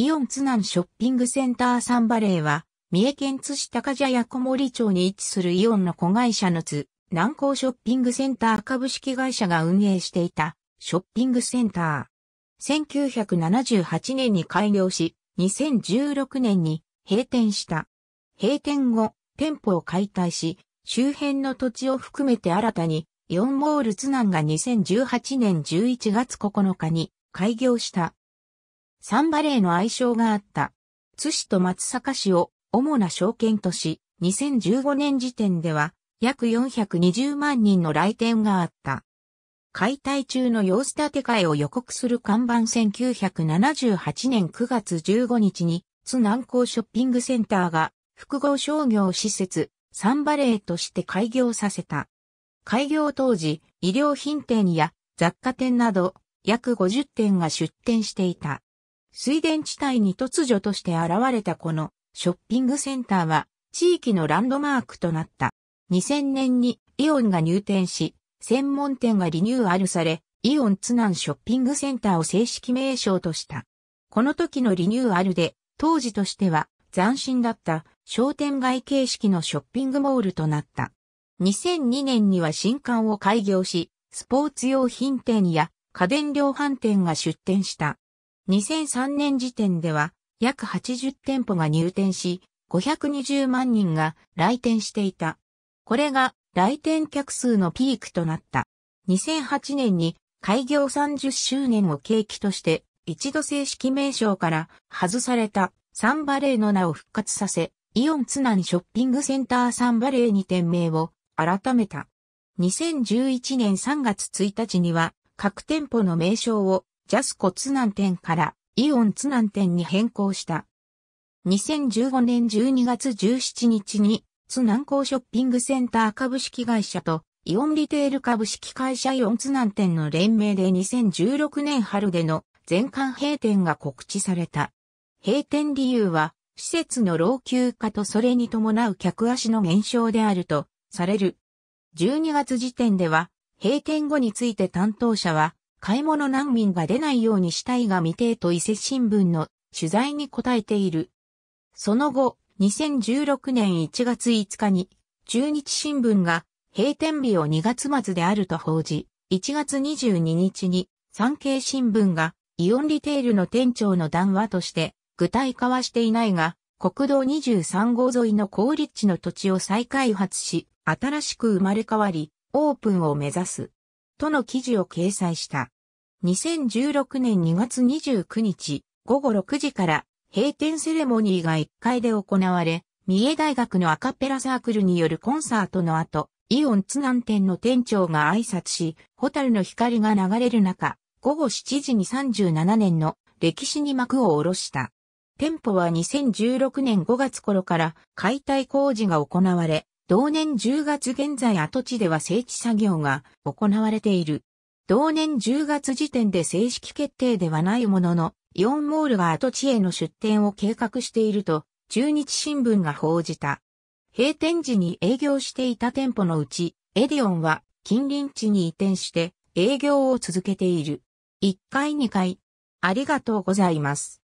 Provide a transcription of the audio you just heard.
イオン津南ショッピングセンターサンバレーは、三重県津市高茶屋小森町に位置するイオンの子会社の津、南港ショッピングセンター株式会社が運営していたショッピングセンター。1978年に開業し、2016年に閉店した。閉店後、店舗を解体し、周辺の土地を含めて新たに、イオンモール津南が2018年11月9日に開業した。サンバレーの愛称があった。津市と松阪市を主な証券とし、2015年時点では約420万人の来店があった。解体中の様子建て替えを予告する看板1978年9月15日に、津南港ショッピングセンターが複合商業施設、サンバレーとして開業させた。開業当時、医療品店や雑貨店など約50店が出店していた。水田地帯に突如として現れたこのショッピングセンターは地域のランドマークとなった。2000年にイオンが入店し、専門店がリニューアルされ、イオン津南ショッピングセンターを正式名称とした。この時のリニューアルで、当時としては斬新だった商店街形式のショッピングモールとなった。2002年には新館を開業し、スポーツ用品店や家電量販店が出店した。2003年時点では約80店舗が入店し、520万人が来店していた。これが来店客数のピークとなった。2008年に開業30周年を契機として一度正式名称から外されたサンバレーの名を復活させ、イオン津南ショッピングセンターサンバレーに店名を改めた。2011年3月1日には各店舗の名称をジャスコ津南店からイオン津南店に変更した。2015年12月17日に津南港ショッピングセンター株式会社とイオンリテール株式会社イオン津南店の連名で2016年春での全館閉店が告知された。閉店理由は施設の老朽化とそれに伴う客足の減少であるとされる。12月時点では閉店後について担当者は買い物難民が出ないようにしたいが未定と伊勢新聞の取材に答えている。その後、2016年1月5日に、中日新聞が閉店日を2月末であると報じ、1月22日に産経新聞がイオンリテールの店長の談話として具体化はしていないが、国道23号沿いの高立地の土地を再開発し、新しく生まれ変わり、オープンを目指す。との記事を掲載した。2016年2月29日、午後6時から閉店セレモニーが1階で行われ、三重大学のアカペラサークルによるコンサートの後、イオン津南店の店長が挨拶し、ホタルの光が流れる中、午後7時に37年の歴史に幕を下ろした。店舗は2016年5月頃から解体工事が行われ、同年10月現在跡地では整地作業が行われている。同年10月時点で正式決定ではないものの、イオンモールが跡地への出店を計画していると、中日新聞が報じた。閉店時に営業していた店舗のうち、エディオンは近隣地に移転して営業を続けている。1階2階。ありがとうございます。